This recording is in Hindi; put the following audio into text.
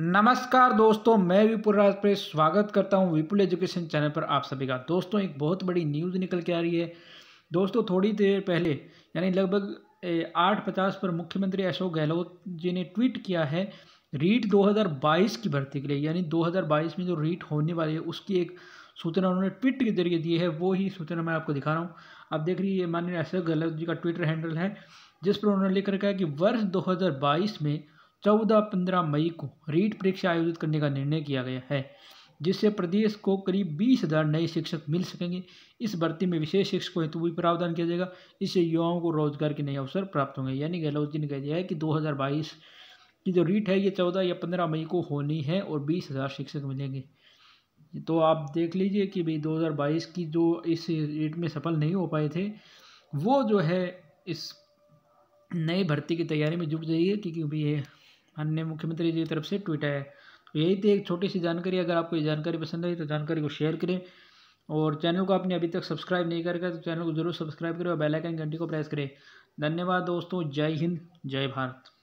नमस्कार दोस्तों मैं विपुल पर स्वागत करता हूं विपुल एजुकेशन चैनल पर आप सभी का दोस्तों एक बहुत बड़ी न्यूज़ निकल के आ रही है दोस्तों थोड़ी देर पहले यानी लगभग आठ पचास पर मुख्यमंत्री अशोक गहलोत जी ने ट्वीट किया है रीट 2022 की भर्ती के लिए यानी 2022 में जो रीट होने वाली है उसकी एक सूचना उन्होंने ट्वीट के जरिए दी है वो ही सूचना मैं आपको दिखा रहा हूँ आप देख रही है माननीय अशोक गहलोत जी का ट्विटर हैंडल है जिस पर उन्होंने लिख रखा है कि वर्ष दो में चौदह पंद्रह मई को रीट परीक्षा आयोजित करने का निर्णय किया गया है जिससे प्रदेश को करीब बीस हज़ार नए शिक्षक मिल सकेंगे इस भर्ती में विशेष शिक्षकों हेतु भी प्रावधान किया जाएगा इससे युवाओं को रोजगार के नए अवसर प्राप्त होंगे यानी गहलोत जी ने कह दिया है कि 2022 की जो रीट है ये 14 या 15 मई को होनी है और बीस हज़ार शिक्षक मिलेंगे तो आप देख लीजिए कि भाई बाईस की जो इस रेट में सफल नहीं हो पाए थे वो जो है इस नई भर्ती की तैयारी में जुट जाइए क्योंकि भाई माननीय मुख्यमंत्री जी की तरफ से ट्वीट है तो यही थी एक छोटी सी जानकारी अगर आपको ये जानकारी पसंद आई तो जानकारी को शेयर करें और चैनल को आपने अभी तक सब्सक्राइब नहीं करेगा तो चैनल को जरूर सब्सक्राइब करें और बेलाइकन घंटी को प्रेस करें धन्यवाद दोस्तों जय हिंद जय भारत